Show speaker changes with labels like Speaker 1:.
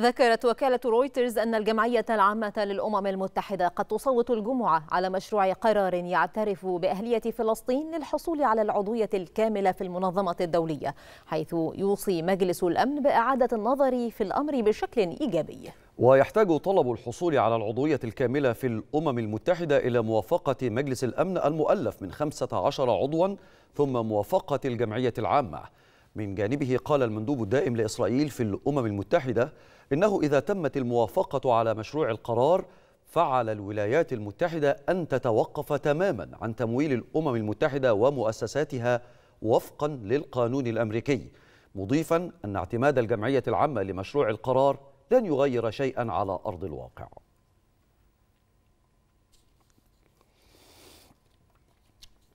Speaker 1: ذكرت وكالة رويترز أن الجمعية العامة للأمم المتحدة قد تصوت الجمعة على مشروع قرار يعترف بأهلية فلسطين للحصول على العضوية الكاملة في المنظمة الدولية حيث يوصي مجلس الأمن بإعادة النظر في الأمر
Speaker 2: بشكل إيجابي
Speaker 3: ويحتاج طلب الحصول على العضوية الكاملة في الأمم المتحدة إلى موافقة مجلس الأمن المؤلف من 15 عضوا ثم موافقة الجمعية العامة من جانبه قال المندوب الدائم لإسرائيل في الأمم المتحدة إنه إذا تمت الموافقة على مشروع القرار فعلى الولايات المتحدة أن تتوقف تماما عن تمويل الأمم المتحدة ومؤسساتها وفقا للقانون الأمريكي مضيفا أن اعتماد الجمعية العامة لمشروع القرار لن يغير شيئا على أرض الواقع